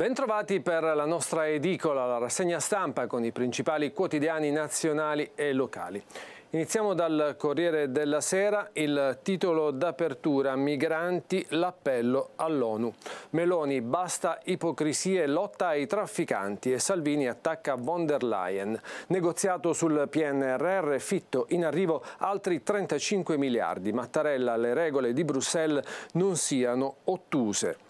Bentrovati per la nostra edicola, la rassegna stampa con i principali quotidiani nazionali e locali. Iniziamo dal Corriere della Sera, il titolo d'apertura Migranti, l'appello all'ONU. Meloni, basta ipocrisie, lotta ai trafficanti e Salvini attacca von der Leyen. Negoziato sul PNRR, fitto in arrivo altri 35 miliardi. Mattarella, le regole di Bruxelles non siano ottuse.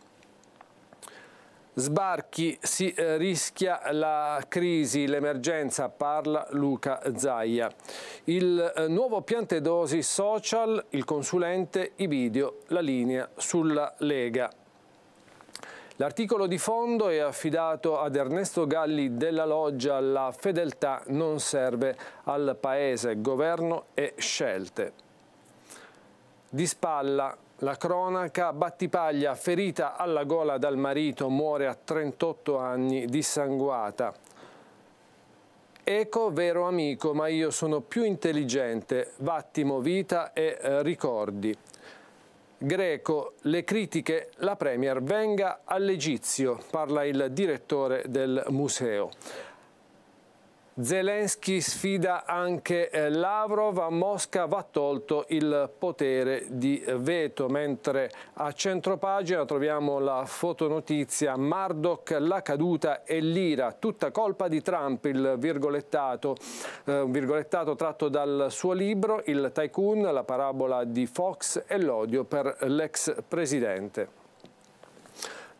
Sbarchi, si eh, rischia la crisi, l'emergenza, parla Luca Zaia. Il eh, nuovo piantedosi social, il consulente, i video, la linea sulla Lega. L'articolo di fondo è affidato ad Ernesto Galli della Loggia La fedeltà non serve al Paese, governo e scelte. Di spalla la cronaca, Battipaglia ferita alla gola dal marito, muore a 38 anni dissanguata. Eco, vero amico, ma io sono più intelligente, vattimo vita e eh, ricordi. Greco, le critiche, la Premier venga all'Egizio, parla il direttore del museo. Zelensky sfida anche eh, Lavrov, a Mosca va tolto il potere di veto, mentre a centropagina troviamo la fotonotizia Murdoch, la caduta e l'ira, tutta colpa di Trump, il virgolettato, eh, virgolettato tratto dal suo libro Il Tycoon, la parabola di Fox e l'odio per l'ex presidente.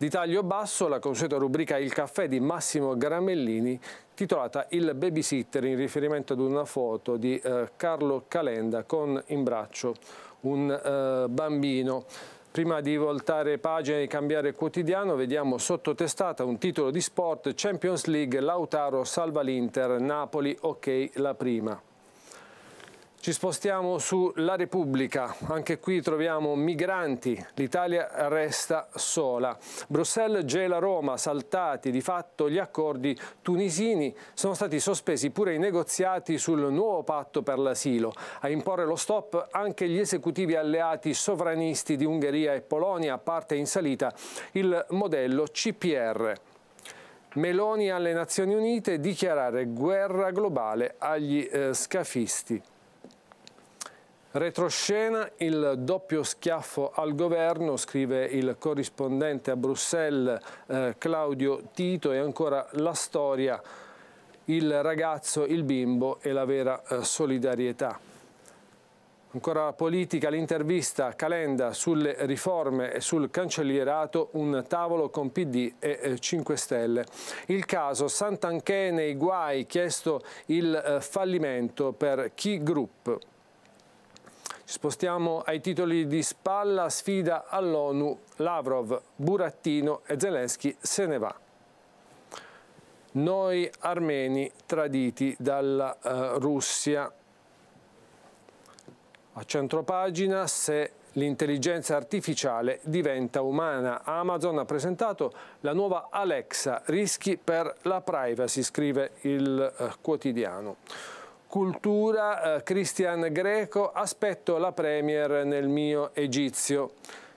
Di taglio basso la consueta rubrica Il caffè di Massimo Gramellini titolata Il babysitter in riferimento ad una foto di eh, Carlo Calenda con in braccio un eh, bambino. Prima di voltare pagina e cambiare quotidiano, vediamo sottotestata un titolo di sport Champions League Lautaro salva l'Inter, Napoli ok la prima. Ci spostiamo sulla Repubblica, anche qui troviamo migranti, l'Italia resta sola. Bruxelles gela Roma, saltati di fatto gli accordi tunisini, sono stati sospesi pure i negoziati sul nuovo patto per l'asilo, a imporre lo stop anche gli esecutivi alleati sovranisti di Ungheria e Polonia, a parte in salita il modello CPR. Meloni alle Nazioni Unite dichiarare guerra globale agli eh, scafisti. Retroscena, il doppio schiaffo al governo, scrive il corrispondente a Bruxelles eh, Claudio Tito, e ancora la storia, il ragazzo, il bimbo e la vera eh, solidarietà. Ancora la politica, l'intervista Calenda sulle riforme e sul cancellierato, un tavolo con PD e 5 eh, Stelle. Il caso Sant'Anchè nei guai, chiesto il eh, fallimento per Chi Group spostiamo ai titoli di spalla, sfida all'ONU, Lavrov, Burattino e Zelensky se ne va. Noi armeni traditi dalla eh, Russia. A centropagina se l'intelligenza artificiale diventa umana. Amazon ha presentato la nuova Alexa, rischi per la privacy, scrive il eh, quotidiano. Cultura, eh, Christian Greco, aspetto la Premier nel mio Egizio.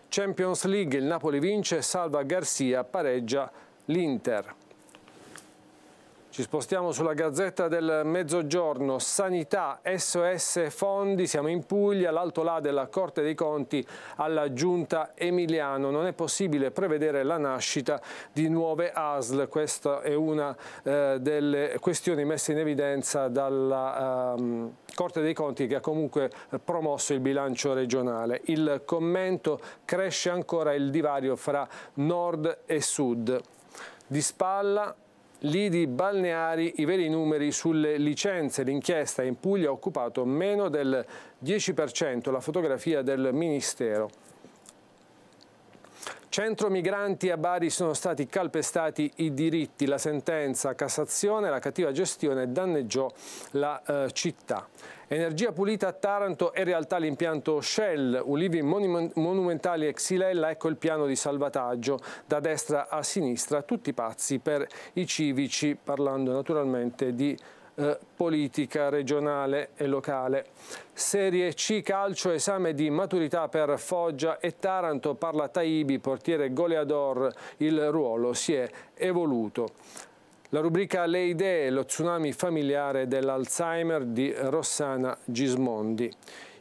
Champions League, il Napoli vince, salva Garcia, pareggia l'Inter. Ci spostiamo sulla Gazzetta del Mezzogiorno, Sanità, SOS Fondi, siamo in Puglia, l'alto là della Corte dei Conti alla Giunta Emiliano. Non è possibile prevedere la nascita di nuove ASL, questa è una eh, delle questioni messe in evidenza dalla... Um, Corte dei Conti che ha comunque promosso il bilancio regionale. Il commento cresce ancora il divario fra nord e sud. Di spalla lidi balneari i veri numeri sulle licenze. L'inchiesta in Puglia ha occupato meno del 10%, la fotografia del Ministero. Centro migranti a Bari sono stati calpestati i diritti, la sentenza, Cassazione, la cattiva gestione danneggiò la eh, città. Energia pulita a Taranto e realtà l'impianto Shell, ulivi monumentali e Xilella, ecco il piano di salvataggio da destra a sinistra, tutti pazzi per i civici, parlando naturalmente di eh, politica regionale e locale. Serie C calcio, esame di maturità per Foggia e Taranto, parla Taibi, portiere goleador, il ruolo si è evoluto. La rubrica Le idee, lo tsunami familiare dell'Alzheimer di Rossana Gismondi.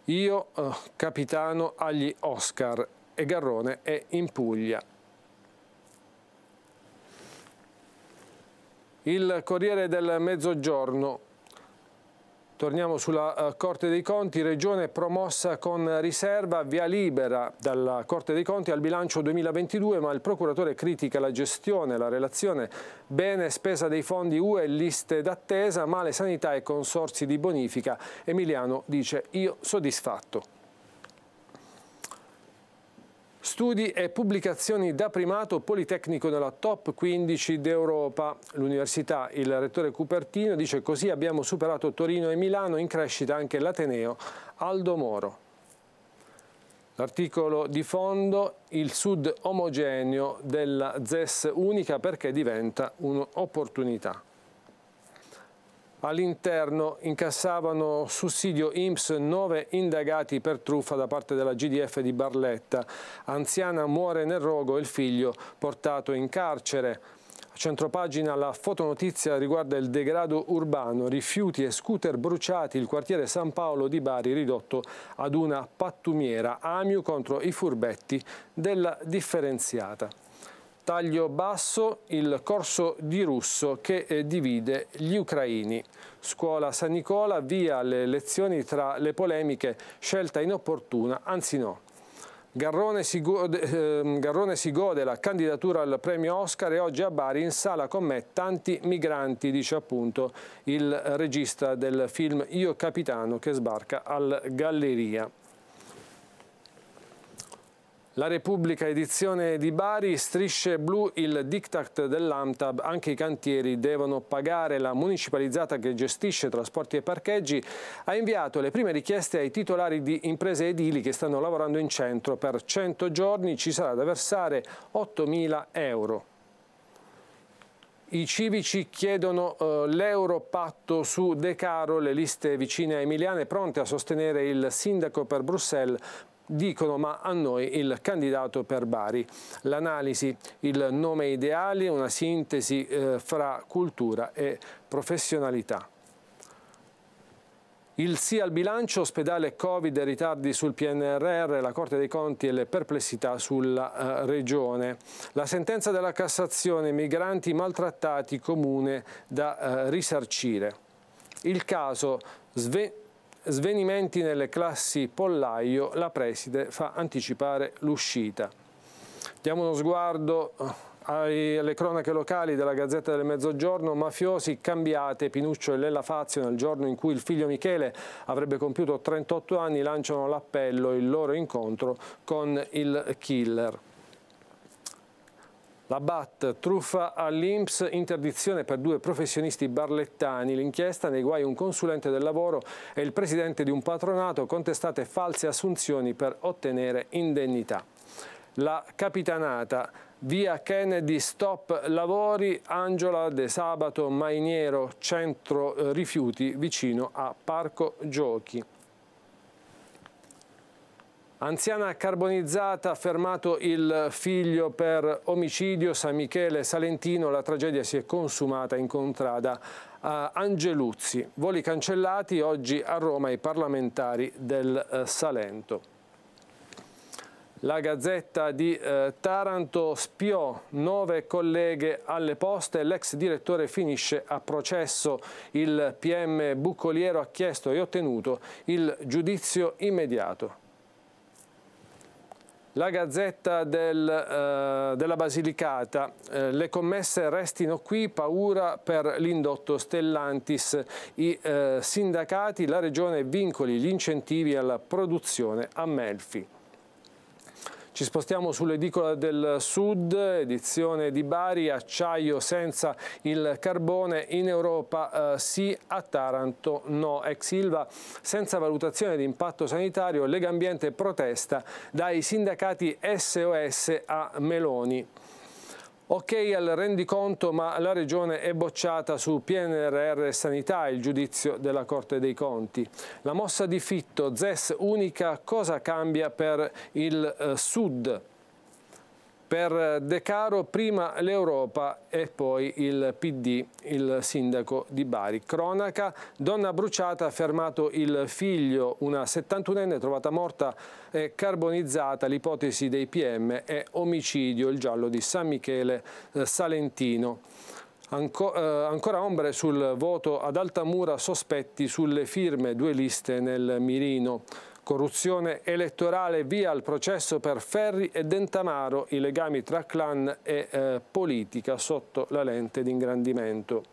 Io, eh, capitano agli Oscar e Garrone è in Puglia. Il Corriere del Mezzogiorno. Torniamo sulla eh, Corte dei Conti, Regione promossa con riserva, via libera dalla Corte dei Conti al bilancio 2022, ma il procuratore critica la gestione, la relazione bene spesa dei fondi UE, liste d'attesa, male sanità e consorsi di bonifica. Emiliano dice io soddisfatto. Studi e pubblicazioni da primato Politecnico nella top 15 d'Europa. L'università, il rettore Cupertino, dice così abbiamo superato Torino e Milano, in crescita anche l'Ateneo Aldo Moro. L'articolo di fondo, il sud omogeneo della ZES unica perché diventa un'opportunità. All'interno incassavano sussidio IMSS 9 indagati per truffa da parte della GDF di Barletta. Anziana muore nel rogo e il figlio portato in carcere. A centropagina la fotonotizia riguarda il degrado urbano, rifiuti e scooter bruciati, il quartiere San Paolo di Bari ridotto ad una pattumiera, Amiu contro i furbetti della differenziata taglio basso il corso di Russo che eh, divide gli ucraini. Scuola San Nicola via le lezioni tra le polemiche, scelta inopportuna, anzi no. Garrone si, gode, eh, Garrone si gode la candidatura al premio Oscar e oggi a Bari in sala con me tanti migranti, dice appunto il regista del film Io Capitano che sbarca al Galleria. La Repubblica edizione di Bari, strisce blu il diktat dell'AMTAB, anche i cantieri devono pagare. La municipalizzata che gestisce trasporti e parcheggi ha inviato le prime richieste ai titolari di imprese edili che stanno lavorando in centro. Per 100 giorni ci sarà da versare 8.000 euro. I civici chiedono uh, eh, l'Europatto su De Caro, le liste vicine a Emiliane pronte a sostenere il sindaco per Bruxelles dicono ma a noi il candidato per Bari. L'analisi, il nome ideale, una sintesi eh, fra cultura e professionalità. Il sì al bilancio, ospedale Covid, ritardi sul PNRR, la Corte dei Conti e le perplessità sulla eh, Regione. La sentenza della Cassazione, migranti maltrattati comune da eh, risarcire. Il caso Sve svenimenti nelle classi pollaio, la preside fa anticipare l'uscita. Diamo uno sguardo eh, alle cronache locali della Gazzetta del Mezzogiorno, mafiosi cambiate, Pinuccio e Lella Fazio nel giorno in cui il figlio Michele avrebbe compiuto 38 anni lanciano l'appello, il loro incontro con il killer. La BAT, truffa all'Inps, interdizione per due professionisti barlettani, l'inchiesta nei guai un consulente del lavoro e il presidente di un patronato contestate false assunzioni per ottenere indennità. La capitanata, via Kennedy, stop lavori, Angela De Sabato, Mainiero, centro rifiuti vicino a Parco Giochi. Anziana carbonizzata, fermato il figlio per omicidio, San Michele Salentino, la tragedia si è consumata in contrada a Angeluzzi. Voli cancellati oggi a Roma i parlamentari del eh, Salento. La Gazzetta di eh, Taranto spiò nove colleghe alle poste, l'ex direttore finisce a processo, il PM Buccoliero ha chiesto e ottenuto il giudizio immediato. La Gazzetta del, eh, della Basilicata, eh, le commesse restino qui, paura per l'indotto Stellantis, i eh, sindacati, la regione vincoli gli incentivi alla produzione a Melfi. Ci spostiamo sull'edicola del Sud, edizione di Bari, acciaio senza il carbone, in Europa eh, sì, a Taranto no, ex Silva, senza valutazione di impatto sanitario, Legambiente protesta dai sindacati SOS a Meloni. Ok al rendiconto ma la Regione è bocciata su PNRR Sanità, il giudizio della Corte dei Conti. La mossa di Fitto, ZES unica, cosa cambia per il eh, Sud? per De Caro prima l'Europa e poi il PD, il sindaco di Bari. Cronaca, donna bruciata, fermato il figlio, una 71enne trovata morta e carbonizzata, l'ipotesi dei PM è omicidio, il giallo di San Michele eh, Salentino. Anco, eh, ancora ombre sul voto ad Altamura, sospetti sulle firme, due liste nel mirino. Corruzione elettorale via il processo per Ferri e Dentamaro, i legami tra clan e eh, politica sotto la lente d'ingrandimento.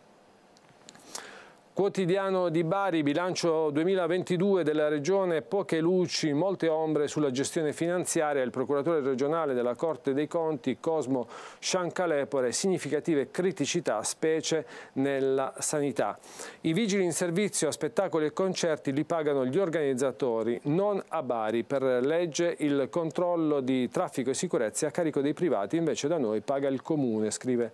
Quotidiano di Bari, bilancio 2022 della Regione, poche luci, molte ombre sulla gestione finanziaria. Il procuratore regionale della Corte dei Conti, Cosmo Sciancalepore, significative criticità, specie nella sanità. I vigili in servizio a spettacoli e concerti li pagano gli organizzatori, non a Bari. Per legge il controllo di traffico e sicurezza a carico dei privati, invece da noi paga il Comune, scrive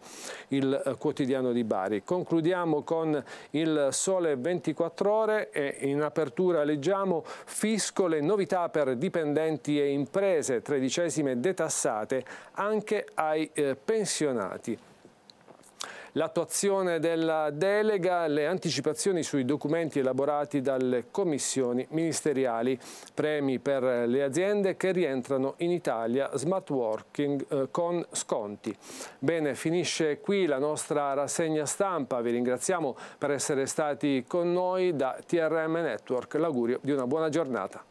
il eh, Quotidiano di Bari. Concludiamo con il sole 24 ore e in apertura leggiamo fisco le novità per dipendenti e imprese, tredicesime detassate anche ai eh, pensionati l'attuazione della delega, le anticipazioni sui documenti elaborati dalle commissioni ministeriali, premi per le aziende che rientrano in Italia, smart working eh, con sconti. Bene, finisce qui la nostra rassegna stampa, vi ringraziamo per essere stati con noi da TRM Network, l'augurio di una buona giornata.